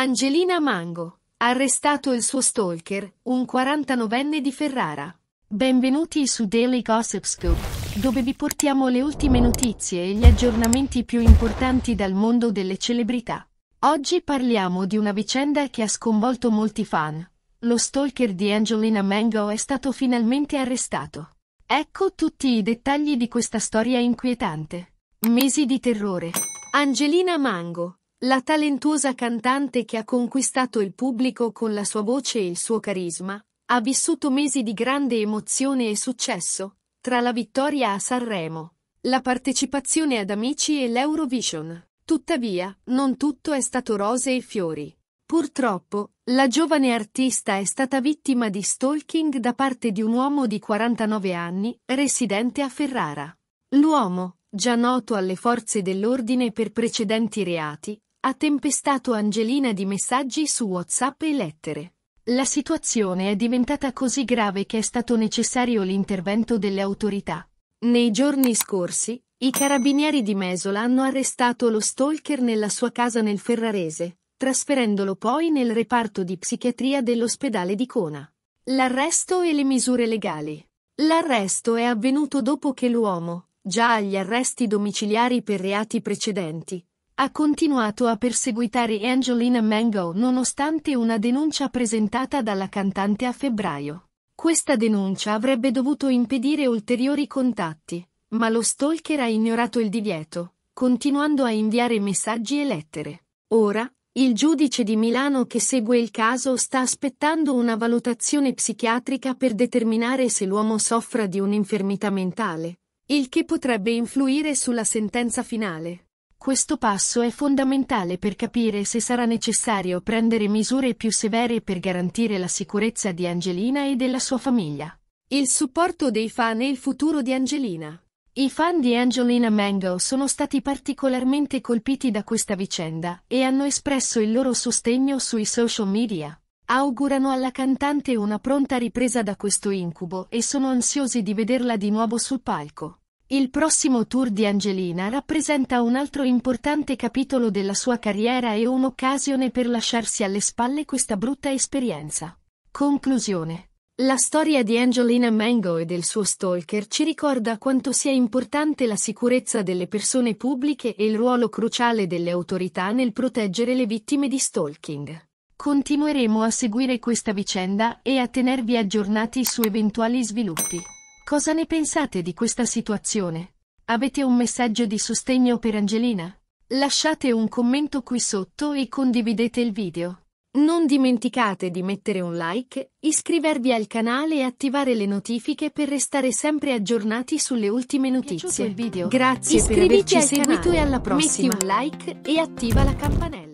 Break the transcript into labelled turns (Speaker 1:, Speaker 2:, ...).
Speaker 1: Angelina Mango. Arrestato il suo stalker, un 49enne di Ferrara. Benvenuti su Daily Gossip Scoop, dove vi portiamo le ultime notizie e gli aggiornamenti più importanti dal mondo delle celebrità. Oggi parliamo di una vicenda che ha sconvolto molti fan. Lo stalker di Angelina Mango è stato finalmente arrestato. Ecco tutti i dettagli di questa storia inquietante. Mesi di terrore. Angelina Mango, la talentuosa cantante che ha conquistato il pubblico con la sua voce e il suo carisma, ha vissuto mesi di grande emozione e successo, tra la vittoria a Sanremo, la partecipazione ad Amici e l'Eurovision. Tuttavia, non tutto è stato rose e fiori. Purtroppo, la giovane artista è stata vittima di stalking da parte di un uomo di 49 anni, residente a Ferrara. L'uomo, già noto alle forze dell'ordine per precedenti reati, ha tempestato Angelina di messaggi su WhatsApp e lettere. La situazione è diventata così grave che è stato necessario l'intervento delle autorità. Nei giorni scorsi, i carabinieri di Mesola hanno arrestato lo stalker nella sua casa nel Ferrarese, trasferendolo poi nel reparto di psichiatria dell'ospedale di Cona. L'arresto e le misure legali. L'arresto è avvenuto dopo che l'uomo, già agli arresti domiciliari per reati precedenti, ha continuato a perseguitare Angelina Mango nonostante una denuncia presentata dalla cantante a febbraio. Questa denuncia avrebbe dovuto impedire ulteriori contatti, ma lo stalker ha ignorato il divieto, continuando a inviare messaggi e lettere. Ora, il giudice di Milano che segue il caso sta aspettando una valutazione psichiatrica per determinare se l'uomo soffra di un'infermità mentale, il che potrebbe influire sulla sentenza finale. Questo passo è fondamentale per capire se sarà necessario prendere misure più severe per garantire la sicurezza di Angelina e della sua famiglia. Il supporto dei fan e il futuro di Angelina. I fan di Angelina Mango sono stati particolarmente colpiti da questa vicenda e hanno espresso il loro sostegno sui social media. Augurano alla cantante una pronta ripresa da questo incubo e sono ansiosi di vederla di nuovo sul palco. Il prossimo tour di Angelina rappresenta un altro importante capitolo della sua carriera e un'occasione per lasciarsi alle spalle questa brutta esperienza. Conclusione. La storia di Angelina Mango e del suo stalker ci ricorda quanto sia importante la sicurezza delle persone pubbliche e il ruolo cruciale delle autorità nel proteggere le vittime di stalking. Continueremo a seguire questa vicenda e a tenervi aggiornati su eventuali sviluppi. Cosa ne pensate di questa situazione? Avete un messaggio di sostegno per Angelina? Lasciate un commento qui sotto e condividete il video. Non dimenticate di mettere un like, iscrivervi al canale e attivare le notifiche per restare sempre aggiornati sulle ultime notizie. Grazie Iscriviti per averci seguito canale. e alla prossima. Metti un like e attiva la campanella.